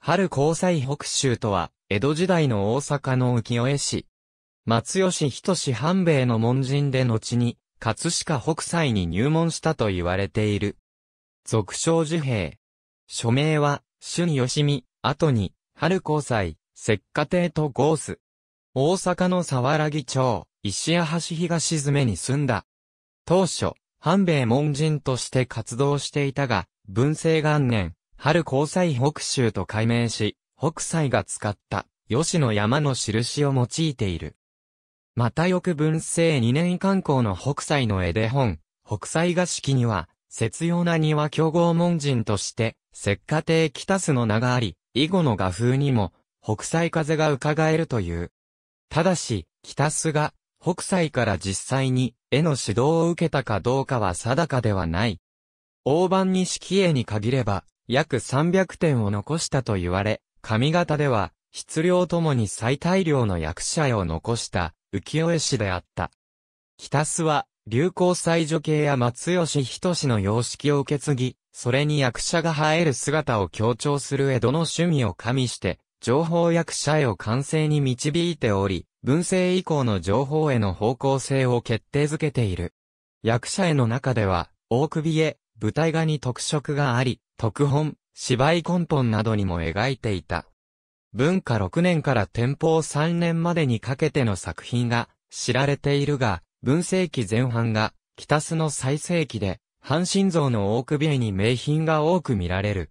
春交際北州とは、江戸時代の大阪の浮世絵師。松吉仁半兵衛の門人で後に、葛飾北斎に入門したと言われている。俗称樹兵。署名は、春吉見、後に、春交際、石化亭とゴース。大阪の沢良木町、石屋橋東詰に住んだ。当初、半兵衛門人として活動していたが、文政元年、春交際北州と改名し、北斎が使った吉野山の印を用いている。また翌文政2年刊行の北斎の絵で本、北斎画式には、節用な庭巨合門人として、石化亭北須の名があり、以後の画風にも、北斎風が伺えるという。ただし、北須が、北斎から実際に、絵の指導を受けたかどうかは定かではない。大判式絵に限れば、約300点を残したと言われ、上方では、質量ともに最大量の役者絵を残した、浮世絵師であった。北須は、流行最女系や松吉氏の様式を受け継ぎ、それに役者が映える姿を強調する江戸の趣味を加味して、情報役者絵を完成に導いており、文政以降の情報への方向性を決定づけている。役者絵の中では、大首絵、舞台画に特色があり、特本、芝居根本などにも描いていた。文化6年から天保3年までにかけての作品が知られているが、文世紀前半が北須の最盛期で、阪神像の大首絵に名品が多く見られる。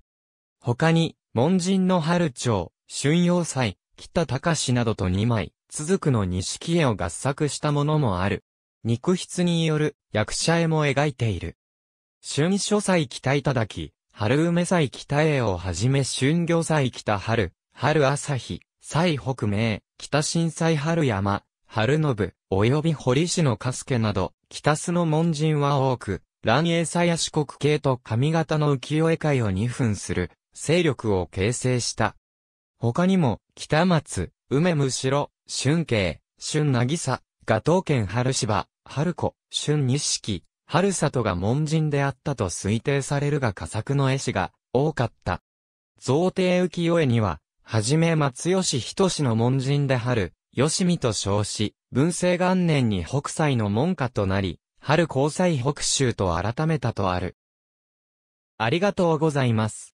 他に、門人の春長、春陽祭、北隆などと2枚、続くの錦絵を合作したものもある。肉筆による役者絵も描いている。春書祭北いただき、春梅祭北栄をはじめ春魚祭北春、春朝日、祭北明、北震災春山、春信、及び堀市のかすけなど、北須の門人は多く、乱英祭や四国系と上方の浮世絵界を二分する、勢力を形成した。他にも、北松、梅むしろ、春慶、春渚、が藤県春芝、春子、春錦、春里が門人であったと推定されるが佳作の絵師が多かった。造帝浮世絵には、はじめ松吉人氏の門人で春、吉見と称し、文政元年に北斎の門下となり、春交際北州と改めたとある。ありがとうございます。